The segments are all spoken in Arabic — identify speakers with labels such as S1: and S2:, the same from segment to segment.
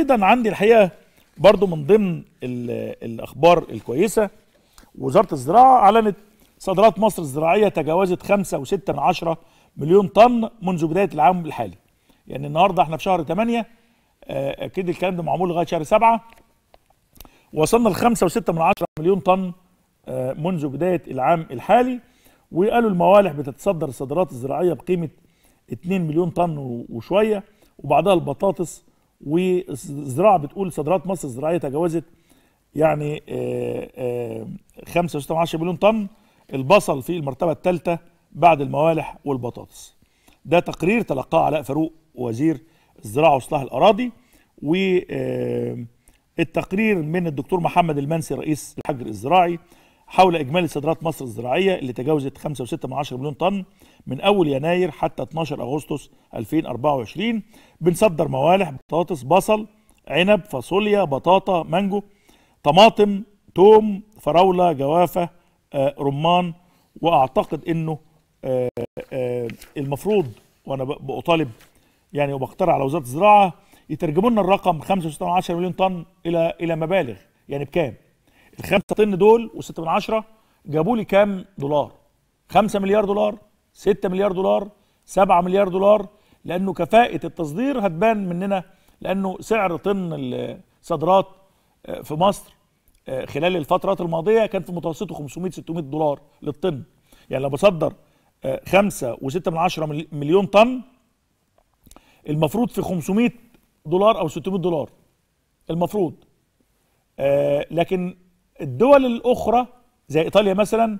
S1: ايضا عندي الحقيقه برضو من ضمن الاخبار الكويسه وزاره الزراعه اعلنت صادرات مصر الزراعيه تجاوزت 5.6 مليون طن منذ بدايه العام الحالي يعني النهارده احنا في شهر 8 آه، اكيد الكلام ده معمول لغايه شهر 7 وصلنا ل 5.6 مليون طن آه، منذ بدايه العام الحالي وقالوا الموالح بتتصدر الصادرات الزراعيه بقيمه 2 مليون طن وشويه وبعدها البطاطس وزراعة بتقول صادرات مصر الزراعيه تجاوزت يعني 5.6 آه، آه، مليون طن البصل في المرتبه الثالثه بعد الموالح والبطاطس ده تقرير تلقاه علاء فاروق وزير الزراعه واصلاح الاراضي و آه، التقرير من الدكتور محمد المنسي رئيس الحجر الزراعي حول إجمالي صادرات مصر الزراعية اللي تجاوزت 5.6 مليون طن من أول يناير حتى 12 أغسطس 2024 بنصدر موالح بطاطس بصل عنب فاصوليا بطاطا مانجو طماطم توم فراولة جوافة آه، رمان وأعتقد أنه آه، آه، المفروض وأنا بطالب يعني وبقترح على وزارة الزراعة يترجموا لنا الرقم 5.6 مليون طن إلى إلى مبالغ يعني بكام؟ الخمسة طن دول وستة من عشرة جابوا لي كام دولار خمسة مليار دولار ستة مليار دولار سبعة مليار دولار لأنه كفاءة التصدير هتبان مننا لأنه سعر طن الصادرات آه، في مصر آه، خلال الفترات الماضية كان في متوسطه 500 600 دولار للطن يعني لو بصدر 5.6 آه، من مليون طن المفروض في 500 دولار او 600 دولار المفروض لكن الدول الأخرى زي إيطاليا مثلا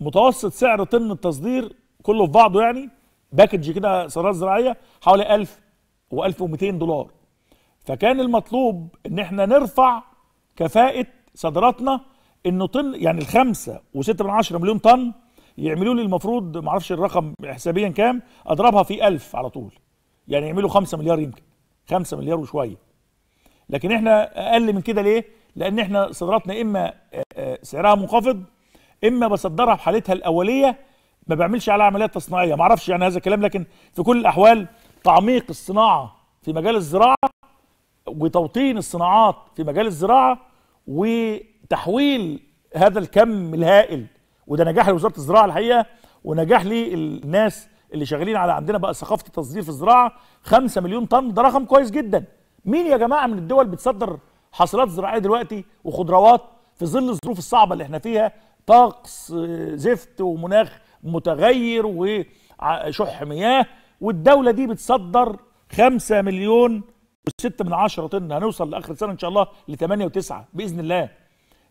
S1: متوسط سعر طن التصدير كله في بعضه يعني باكج كده سيارات زراعية حوالي 1000 و1200 دولار فكان المطلوب ان احنا نرفع كفاءة صادراتنا انه طن يعني الخمسة وستة من عشرة مليون طن يعملوا لي المفروض ما اعرفش الرقم حسابيا كام اضربها في 1000 على طول يعني يعملوا 5 مليار يمكن 5 مليار وشوية لكن احنا اقل من كده ليه؟ لان احنا صدراتنا اما آه، آه، سعرها منخفض اما بصدرها بحالتها الاوليه ما بعملش عليها عمليات تصنيعيه ما اعرفش يعني هذا الكلام لكن في كل الاحوال تعميق الصناعه في مجال الزراعه وتوطين الصناعات في مجال الزراعه وتحويل هذا الكم الهائل وده نجاح لوزاره الزراعه الحقيقه ونجاح للناس اللي شغالين على عندنا بقى ثقافه التصدير في الزراعه 5 مليون طن ده رقم كويس جدا مين يا جماعه من الدول بتصدر حاصلات زراعيه دلوقتي وخضروات في ظل الظروف الصعبه اللي احنا فيها طقس زفت ومناخ متغير وشح مياه والدوله دي بتصدر 5 مليون و6 من 10 طن هنوصل لاخر السنه ان شاء الله ل 8 و9 باذن الله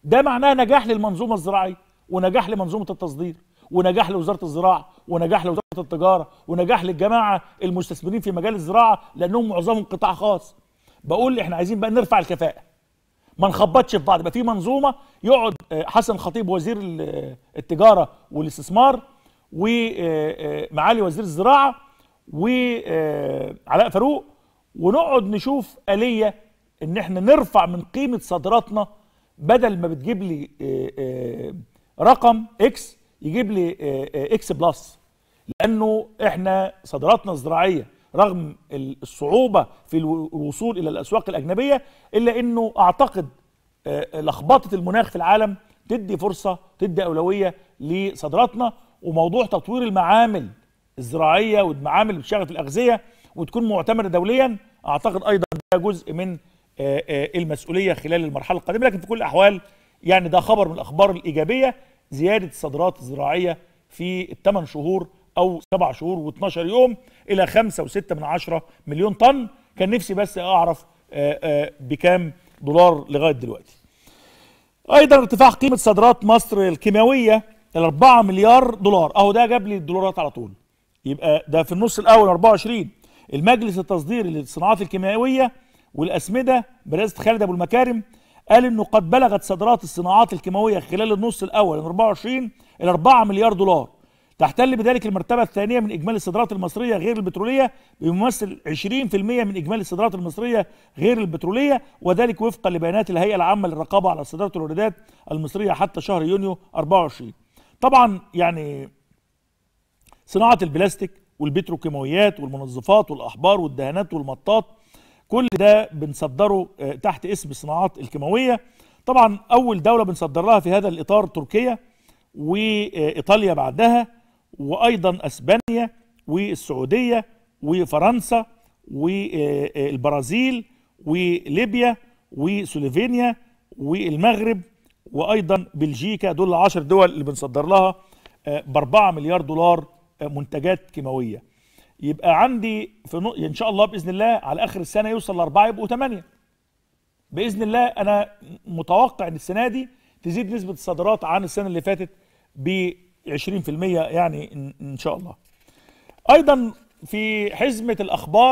S1: ده معناه نجاح للمنظومه الزراعيه ونجاح لمنظومه التصدير ونجاح لوزاره الزراعه ونجاح لوزاره التجاره ونجاح للجماعه المستثمرين في مجال الزراعه لانهم معظمهم قطاع خاص بقول احنا عايزين بقى نرفع الكفاءه ما نخبطش في بعض يبقى في منظومه يقعد آه، حسن خطيب وزير آه، التجاره والاستثمار ومعالي آه، وزير الزراعه وعلاء فاروق ونقعد نشوف آلية ان احنا نرفع من قيمة صادراتنا بدل ما بتجيب لي رقم اكس يجيب لي اكس بلس لانه احنا صادراتنا الزراعية رغم الصعوبة في الوصول إلى الأسواق الأجنبية إلا أنه أعتقد آه، لخبطة المناخ في العالم تدي فرصة تدي أولوية لصادراتنا وموضوع تطوير المعامل الزراعية والمعامل بشغلة الأغذية وتكون معتمدة دوليا أعتقد أيضا ده جزء من آه، آه، المسؤولية خلال المرحلة القادمة لكن في كل الأحوال يعني ده خبر من الأخبار الإيجابية زيادة الصادرات الزراعية في الثمان شهور او سبع شهور و12 يوم الى خمسة وستة من عشرة مليون طن كان نفسي بس اعرف آه، آه، بكام دولار لغايه دلوقتي ايضا ارتفاع قيمه صادرات مصر الكيماويه ل 4 مليار دولار اهو ده جاب لي الدولارات على طول يبقى ده في النص الاول 24 المجلس التصديري للصناعات الكيماويه والاسمده برئاسه خالد ابو المكارم قال انه قد بلغت صادرات الصناعات الكيماويه خلال النص الاول من 24 الى 4 مليار دولار تحتل بذلك المرتبة الثانية من إجمالي الصادرات المصرية غير البترولية بيمثل 20% من إجمالي الصادرات المصرية غير البترولية وذلك وفقا لبيانات الهيئة العامة للرقابة على الصادرات والواردات المصرية حتى شهر يونيو 24 طبعا يعني صناعة البلاستيك والبتروكيماويات والمنظفات والأحبار والدهانات والمطاط كل ده بنصدره آه، تحت اسم الصناعات الكيماوية طبعا أول دولة بنصدر لها في هذا الإطار تركيا وإيطاليا بعدها وايضا اسبانيا والسعوديه وفرنسا والبرازيل وليبيا وسلوفينيا والمغرب وايضا بلجيكا دول العشر دول اللي بنصدر لها آه، ب 4 مليار دولار آه، منتجات كيماويه يبقى عندي في ان شاء الله باذن الله على اخر السنه يوصل لاربعه يبقوا ثمانيه باذن الله انا متوقع ان السنه دي تزيد نسبه الصادرات عن السنه اللي فاتت ب 20% يعني ان شاء الله ايضا في حزمه الاخبار